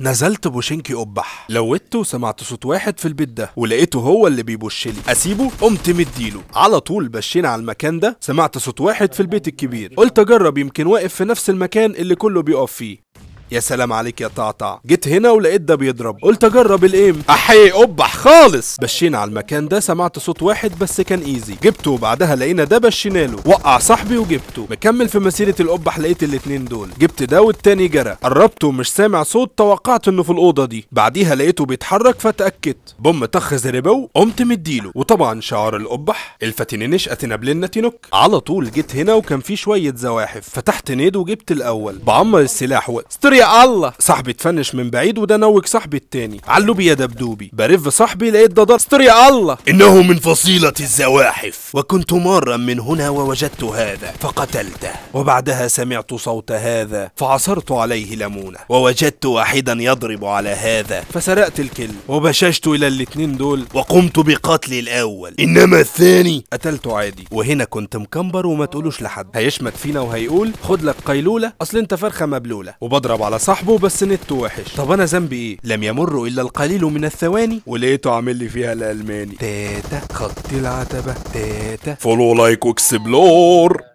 نزلت بوشنكي قبح لوت وسمعت صوت واحد في البيت ده ولقيته هو اللي بيبش لي اسيبه قمت مديله على طول بشينا على المكان ده سمعت صوت واحد في البيت الكبير قلت اجرب يمكن واقف في نفس المكان اللي كله بيقف فيه يا سلام عليك يا طعطع جيت هنا ولقيت ده بيضرب قلت اجرب الايم احي قبح خالص بشينا على المكان ده سمعت صوت واحد بس كان ايزي جبته وبعدها لقينا ده بشيناله له وقع صاحبي وجبته مكمل في مسيره القبح لقيت الاتنين دول جبت ده والتاني جرى قربته ومش سامع صوت توقعت انه في الاوضه دي بعديها لقيته بيتحرك فتاكدت بوم طخ زربو قمت مديله وطبعا شعار القبح الفتنينش اتنبلنا تينوك على طول جيت هنا وكان في شويه زواحف فتحت نيد وجبت الاول بعمر السلاح و... يا الله صاحبي اتفنش من بعيد وده نوج صاحبي التاني علوبي يا دبدوبي برف صاحبي لقيت ده دار يا الله انه من فصيلة الزواحف وكنت مارا من هنا ووجدت هذا فقتلته وبعدها سمعت صوت هذا فعصرت عليه لمونة ووجدت واحدا يضرب على هذا فسرقت الكل وبششت الى الاتنين دول وقمت بقتل الاول انما الثاني قتلته عادي وهنا كنت مكمبر وما تقولوش لحد هيشمت فينا وهيقول خد لك قيلولة اصل انت فرخة مبلولة وبضرب على صاحبه بس نت وحش طب انا ذنبي ايه لم يمر الا القليل من الثواني ولقيته عامل لي فيها الالماني تاتا خط العتبه تاتا فولو لايك واكسبلور